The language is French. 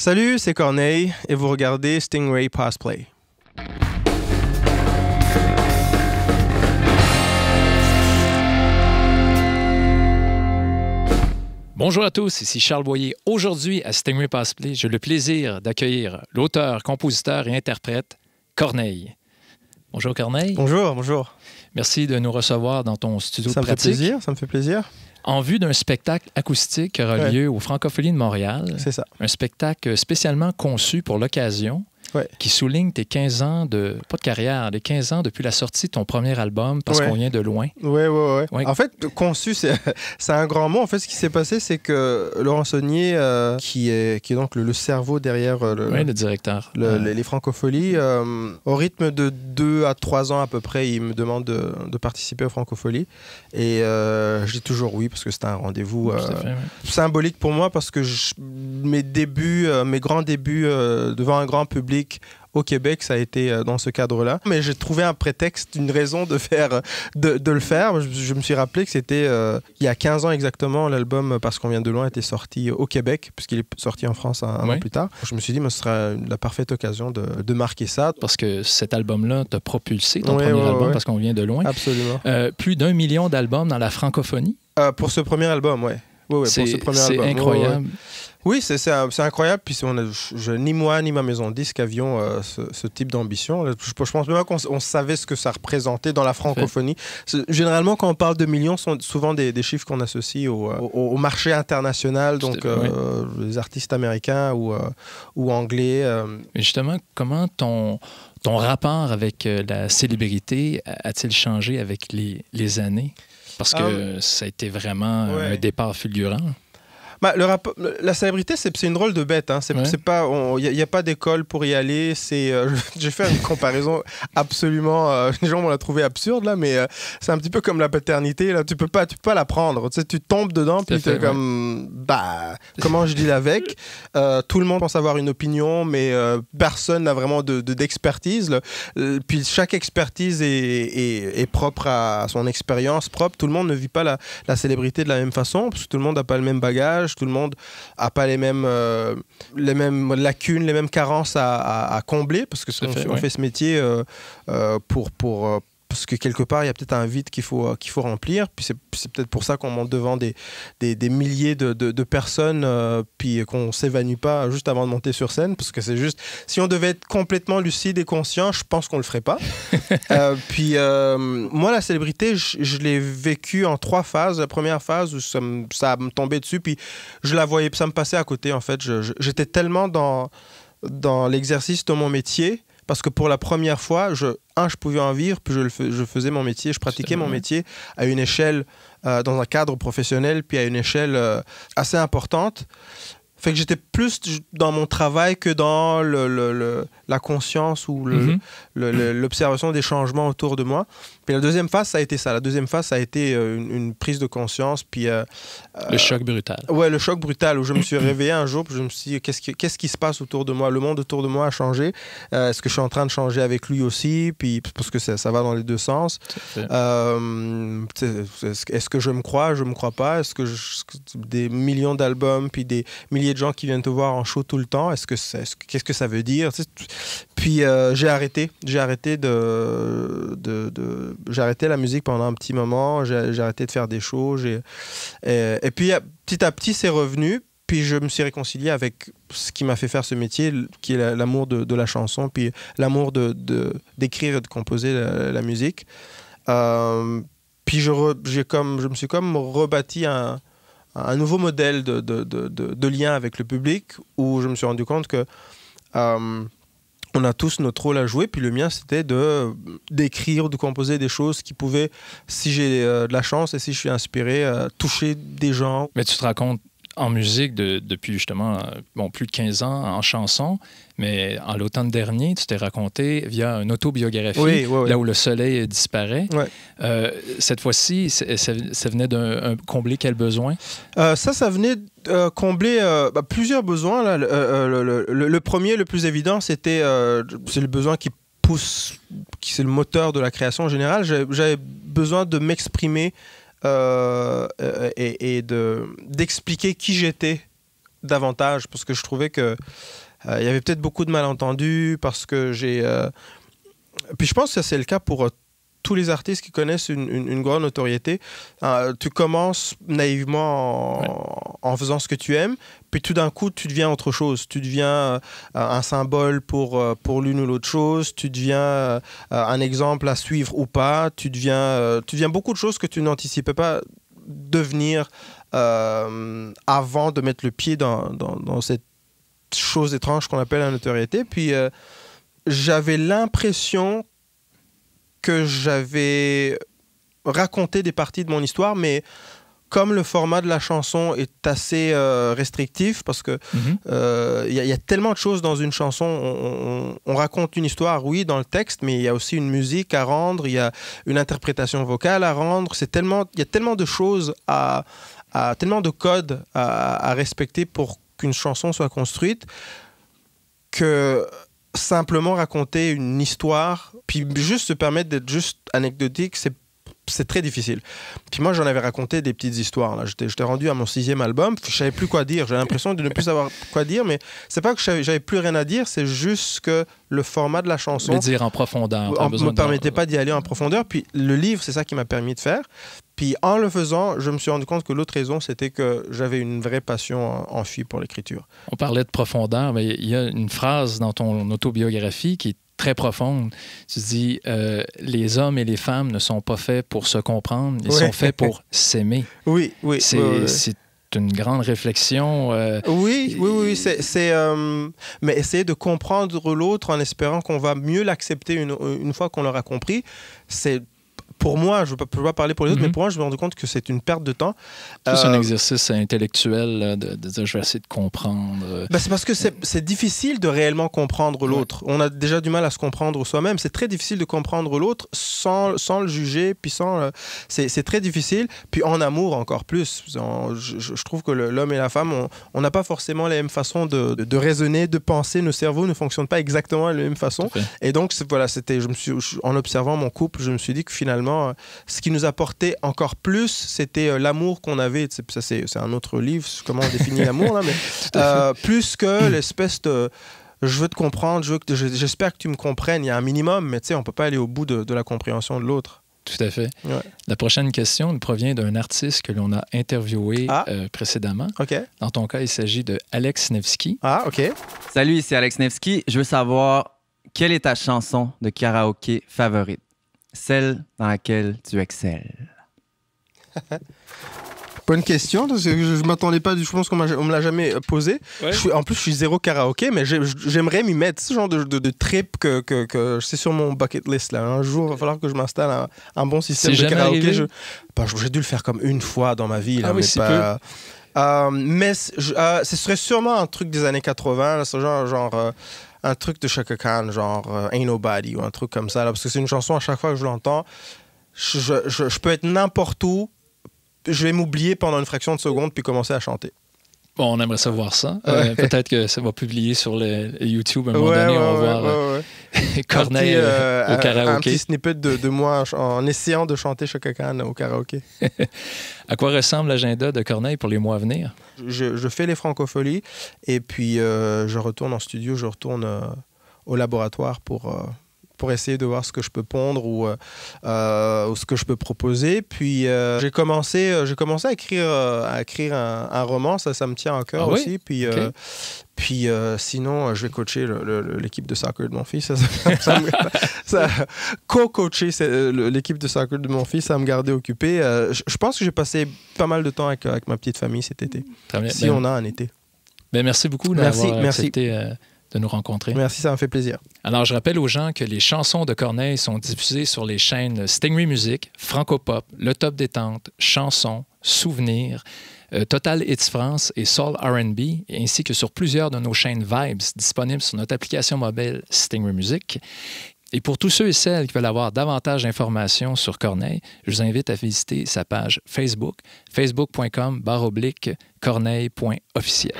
Salut, c'est Corneille et vous regardez Stingray Passplay. Bonjour à tous, ici Charles Boyer. Aujourd'hui, à Stingray Passplay, j'ai le plaisir d'accueillir l'auteur, compositeur et interprète Corneille. Bonjour Corneille. Bonjour, bonjour. Merci de nous recevoir dans ton studio Ça me fait plaisir, ça me fait plaisir en vue d'un spectacle acoustique qui aura lieu au Francophonie de Montréal. C'est Un spectacle spécialement conçu pour l'occasion qui souligne tes 15 ans de, pas de carrière, les 15 ans depuis la sortie de ton premier album, parce qu'on vient de loin. Oui, oui, oui. En fait, conçu, c'est un grand mot. En fait, ce qui s'est passé, c'est que Laurent Saunier, euh, qui, est, qui est donc le, cerveau derrière euh, le, ouais, le, directeur. les, francopholies, euh, au rythme de 2 à 3 ans à peu près, il me demande de, de participer aux francopholies. Et je dis toujours oui, parce que c'est un rendez-vous symbolique pour moi, parce que mes débuts, mes grands débuts devant un grand public, au Québec, ça a été euh, dans ce cadre-là. Mais j'ai trouvé un prétexte, une raison de, faire, de, le faire. Je, me suis rappelé que c'était euh, il y a 15 ans exactement, l'album Parce qu'on vient de loin était sorti au Québec, puisqu'il est sorti en France un, an plus tard. Je me suis dit, mais ce sera la parfaite occasion de, marquer ça. Parce que cet album-là t'a propulsé, ton premier album, Parce qu'on vient de loin. Absolument. Euh, plus d'un million d'albums dans la francophonie. pour ce premier album, ouais. Oui, C'est incroyable. Oui, euh, c'est incroyable. Puis je, ni moi, ni ma maison de disque avions euh, ce, type d'ambition. Je, pense même qu'on savait ce que ça représentait dans la francophonie. Généralement, quand on parle de millions, sont souvent des, chiffres qu'on associe au, euh, marché international, donc les artistes américains ou, anglais. Mais justement, comment ton, ton rapport avec la célébrité a-t-il changé avec les, années? Parce que ah ça a été vraiment un départ fulgurant. Bah, la célébrité, c'est une drôle de bête. Hein. C'est pas, il n'y a, pas d'école pour y aller. Euh, j'ai fait une comparaison absolument. Euh, les gens vont la trouver absurde là, mais euh, c'est un petit peu comme la paternité. Là, tu peux pas, peux pas la prendre. Tu, tombes dedans, puis es comme, bah, comment je deal avec Tout le monde pense avoir une opinion, mais personne n'a vraiment de d'expertise. puis chaque expertise est, propre à son expérience propre. Tout le monde ne vit pas la, la célébrité de la même façon, parce que tout le monde n'a pas le même bagage tout le monde n'a pas les mêmes, euh, les mêmes lacunes, les mêmes carences à, combler, parce que on fait, fait ce métier euh, euh, pour, pour, parce que quelque part, il y a peut-être un vide qu'il faut, euh, qu'il faut remplir. Puis c'est peut-être pour ça qu'on monte devant des, des, milliers de, de, personnes, euh, puis qu'on ne s'évanouit pas juste avant de monter sur scène, parce que c'est juste, si on devait être complètement lucide et conscient, je pense qu'on ne le ferait pas. Euh, puis moi, la célébrité, je, l'ai vécue en trois phases. La première phase où ça me, me tombait dessus, puis je la voyais, ça me passait à côté, en fait. J'étais tellement dans, dans l'exercice de mon métier, parce que pour la première fois, je je pouvais en vivre, puis je, faisais mon métier, je pratiquais mon métier à une échelle, euh, dans un cadre professionnel, puis à une échelle euh, assez importante. Fait que j'étais plus dans mon travail que dans la conscience ou mm-hmm. l'observation des changements autour de moi la deuxième phase, ça a été ça. La deuxième phase, ça a été euh, une, prise de conscience. Puis, euh, euh, le choc brutal. Ouais, le choc brutal où je me suis réveillé un jour, je me suis dit, qu'est-ce qui, qu'est-ce qui se passe autour de moi Le monde autour de moi a changé. Est-ce que je suis en train de changer avec lui aussi Puis, parce que ça, va dans les deux sens. Est-ce que je me crois Je me crois pas Est-ce que des millions d'albums, puis des milliers de gens qui viennent te voir en show tout le temps, est-ce que qu'est-ce que ça veut dire Puis j'ai arrêté, j'ai arrêté de, de, de, j'arrêtais arrêté la musique pendant un petit moment, j'ai arrêté de faire des shows. Et, puis euh, petit à petit, c'est revenu. Puis je me suis réconcilié avec ce qui m'a fait faire ce métier, qui est l'amour de, la chanson, puis l'amour d'écrire de, de, et de composer la, musique. Euh, puis je, comme, je me suis comme rebâti un, un nouveau modèle de, de, lien avec le public où je me suis rendu compte que... Euh, on a tous notre rôle à jouer. Puis le mien, c'était de euh, d'écrire, de composer des choses qui pouvaient, si j'ai euh, de la chance et si je suis inspiré, euh, toucher des gens. Mais tu te racontes en musique depuis justement euh, bon, plus de 15 ans en chanson, mais en l'automne dernier, tu t'es raconté via une autobiographie, là où le soleil disparaît. Euh, cette fois-ci, ça, venait d'un combler quel besoin euh, Ça, ça venait de combler bah, plusieurs besoins. Le, premier, le plus évident, c'était c'est le besoin qui pousse, qui c'est le moteur de la création en général. J'avais besoin de m'exprimer euh, euh, et, d'expliquer qui j'étais davantage parce que je trouvais que euh, il y avait peut-être beaucoup de malentendus parce que j'ai. Puis je pense que c'est le cas pour tous les artistes qui connaissent une, grande notoriété, euh, tu commences naïvement en, faisant ce que tu aimes, puis tout d'un coup, tu deviens autre chose. Tu deviens euh, un symbole pour, euh, pour l'une ou l'autre chose, tu deviens un exemple à suivre ou pas, tu deviens, tu deviens beaucoup de choses que tu n'anticipais pas devenir avant de mettre le pied dans, dans, dans cette chose étrange qu'on appelle la notoriété. Puis j'avais l'impression que j'avais raconté des parties de mon histoire, mais comme le format de la chanson est assez euh, restrictif, parce que mhm. euh, il y, a tellement de choses dans une chanson, on, raconte une histoire, oui, dans le texte, mais il y a aussi une musique à rendre, il y a une interprétation vocale à rendre. C'est tellement, il y a tellement de choses à, à tellement de codes à, à respecter pour qu'une chanson soit construite que simplement raconter une histoire, puis juste se permettre d'être juste anecdotique, c'est c'est très difficile. Puis moi, j'en avais raconté des petites histoires. Là. J'étais, rendu à mon sixième album, je savais plus quoi dire. j'ai l'impression de ne plus savoir quoi dire, mais c'est pas que j'avais, plus rien à dire, c'est juste que le format de la chanson. dire en profondeur. Ne me permettait pas d'y aller en profondeur. Puis le livre, c'est ça qui m'a permis de faire. Puis en le faisant, je me suis rendu compte que l'autre raison, c'était que j'avais une vraie passion enfuie pour l'écriture. On parlait de profondeur, mais il y a une phrase dans ton autobiographie qui est très profonde. Tu dis, euh, les hommes et les femmes ne sont pas faits pour se comprendre, ils sont faits pour s'aimer. Oui, oui. C'est une grande réflexion. Euh, oui, oui, oui. C'est, euh, mais essayer de comprendre l'autre en espérant qu'on va mieux l'accepter une, une fois qu'on l'aura compris, c'est pour moi, je ne peux pas parler pour les autres, mais mhm. pour moi, je me rends compte que c'est une perte de temps. C'est un euh, exercice intellectuel de, de, dire je vais essayer de comprendre. Euh, bah, c'est parce que c'est difficile de réellement comprendre l'autre. On a déjà du mal à se comprendre soi-même. C'est très difficile de comprendre l'autre sans, sans le juger, puis euh, C'est très difficile. Puis en amour, encore plus. je, trouve que l'homme et la femme, on n'a pas forcément la même façon de, de, raisonner, de penser. Nos cerveaux ne fonctionnent pas exactement de la même façon. Et donc, voilà, c'était. Je me suis, en observant mon couple, je me suis dit que finalement, euh, ce qui nous apportait encore plus, c'était euh, l'amour qu'on avait. Ça, c'est un autre livre, comment on définit l'amour, là, euh, plus que l'espèce de je veux te comprendre, j'espère que tu me comprennes. Il y a un minimum, mais tu sais, on peut pas aller au bout de, la compréhension de l'autre. Tout à fait. La prochaine question provient d'un artiste que l'on a interviewé ah. précédemment. Dans ton cas, il s'agit de Alex Nevsky. Ah, OK. Salut, c'est Alex Nevsky. Je veux savoir quelle est ta chanson de karaoké favorite? celle dans laquelle tu excelles Bonne question, je, ne m'attendais pas, je pense qu'on me l'a jamais euh, posé. en plus, je suis zéro karaoké, mais j'aimerais m'y mettre. Ce genre de, trip que, c'est sur mon bucket list. Là. Un jour, il va falloir que je m'installe un, bon système de karaoké. Bah, j'ai dû le faire comme une fois dans ma vie. Là, ah mais euh, euh, ce serait sûrement un truc des années 80, ce genre. genre un truc de Chaka Khan, genre euh, Ain't Nobody ou un truc comme ça, parce que c'est une chanson à chaque fois que je l'entends, je peux être n'importe où, je vais m'oublier pendant une fraction de seconde puis commencer à chanter on aimerait savoir ça. Euh, peut-être que ça va publier sur le YouTube un moment donné. on va voir euh, Corneille euh, au karaoké. Un, petit snippet de, de moi en, essayant de chanter Khan au karaoké. à quoi ressemble l'agenda de Corneille pour les mois à venir? Je, fais les francopholies et puis je retourne en studio, je retourne au laboratoire pour pour essayer de voir ce que je peux pondre ou, euh, euh, ce que je peux proposer. Puis euh, j'ai commencé, j'ai commencé à écrire, à écrire un, roman, ça, ça me tient à cœur ah aussi. puis puis sinon, je vais coacher l'équipe de soccer de mon fils. Ça, Co-coacher l'équipe de soccer de mon fils, ça me garder occupé. je pense que j'ai passé pas mal de temps avec, ma petite famille cet été. Si ben, on a un été. Ben, merci beaucoup merci, merci de nous rencontrer. Merci, ça me fait plaisir. Alors, je rappelle aux gens que les chansons de Corneille sont diffusées sur les chaînes Stingray Music, Pop, Le Top Détente, Chansons, Souvenirs, euh, Total Hits France et Soul RB, ainsi que sur plusieurs de nos chaînes Vibes disponibles sur notre application mobile Stingray Music. Et pour tous ceux et celles qui veulent avoir davantage d'informations sur Corneille, je vous invite à visiter sa page Facebook, facebook.com baroblique corneille.officiel.